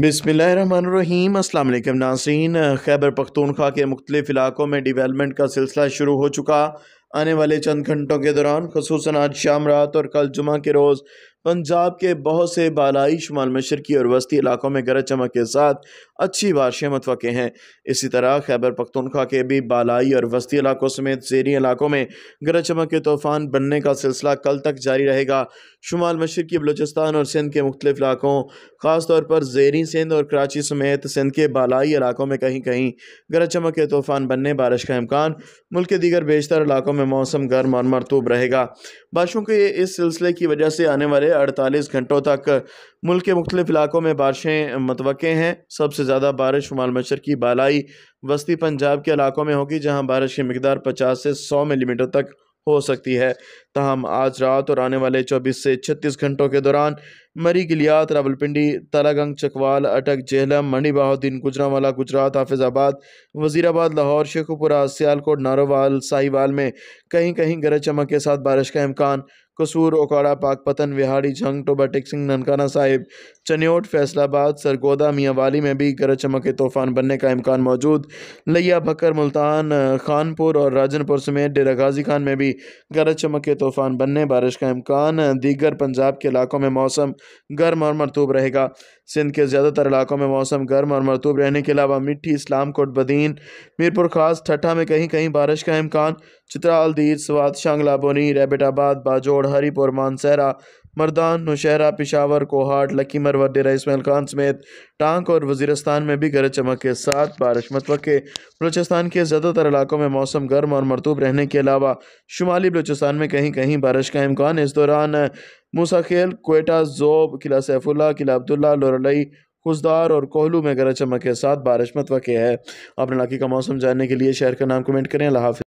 बिसमीम अल्लाम नासरीन खैबर पख्तूनख्वा के मुख्तलिफ इलाकों में डिवेलपमेंट का सिलसिला शुरू हो चुका आने वाले चंद घंटों के दौरान खसूस आज शाम रात और कल जुमा के रोज़ पंजाब के बहुत से बालाई शुमाल मशरकी और वस्ती इलाकों में गरज चमक के साथ अच्छी बारिशें मतवक़ हैं इसी तरह खैबर पख्तनख्वा के भी बालाई और वस्ती इलाकों समेत जेरी इलाकों में गरज चमक के तूफ़ान बनने का सिलसिला कल तक जारी रहेगा शुमाल मशरकी बलूचिस्तान और सिंध के मुख्तलिफ इलाकों ख़ासतौर पर जेरी सिंध और कराची समेत सिंध के बालाई इलाकों में कहीं कहीं गरज चमक के तूफ़ान बनने बारिश का अम्कान मुल्क के दीगर बेशतर इलाकों में मौसम गर्म और मरतूब रहेगा बारिशों के इस सिलसिले की वजह से आने वाले अड़तालीस घंटों तक मुल्क के मुख्तलिफ इलाकों में बारिशें मतवक़ हैं सबसे ज़्यादा बारिश शुमाल मशर की बालाई वस्ती पंजाब के इलाकों में होगी जहाँ बारिश की मकदार पचास से सौ मिलीमीटर तक हो सकती है तहम आज रात और आने वाले 24 से 36 घंटों के दौरान मरी गलियात रावलपिंडी तलागंग चकवाल अटक जेहलम मंडी बहाउद्दीन गुजरावाला गुजरात हाफिजाबाद वजीराबाद लाहौर शेखुपुरा सियालकोट नारोवाल साहिवाल में कहीं कहीं गरज चमक के साथ बारिश का अम्कान कसूर ओकाड़ा पाकपतन विहाड़ी झंग जंग टोबाटिक सिंह ननकाना साहिब चन्योट फैसलाबाद सरगोदा मियावाली में भी गरज चमक के तूफान बनने का इम्कान मौजूद लिया बकर मुल्तान खानपुर और राजनपुर समेत डेरा गाजी खान में भी गरज चमक के तूफान बनने बारिश का इम्कान दीगर पंजाब के इलाकों में मौसम गर्म और मरतूब रहेगा सिंध के ज़्यादातर इलाकों में मौसम गर्म और मरतूब रहने के अलावा मिट्टी इस्लाम कोट बदीन मीरपुर खास ठट्ठा में कहीं कहीं बारिश का इम्कान चित्राल दीर स्वाद शांगला बोनी रैबिटाबाद बाजोड़ हरिपुर मानसहरा मर्दान नौशहरा पिशावर कोहाट लकीमर व डेरा इसमाइल खान समेत टांग और वजीरस्तान में भी गरज चमक के साथ बारिश मतवक़े बलोचिस्तान के ज़्यादातर इलाकों में मौसम गर्म और मरतूब रहने के अलावा शुमाली बलोचिस्तान में कहीं कहीं बारिश का इम्कान इस दौरान मूसाखेल कोयटा जोब किला सैफुल्ला किला अब्दुल्ला लोरलई खुशदार और कोहलू में गरज चमक के साथ बारिश मतवक़ है अपने इलाके का मौसम जानने के लिए शहर का नाम कमेंट करें हाफि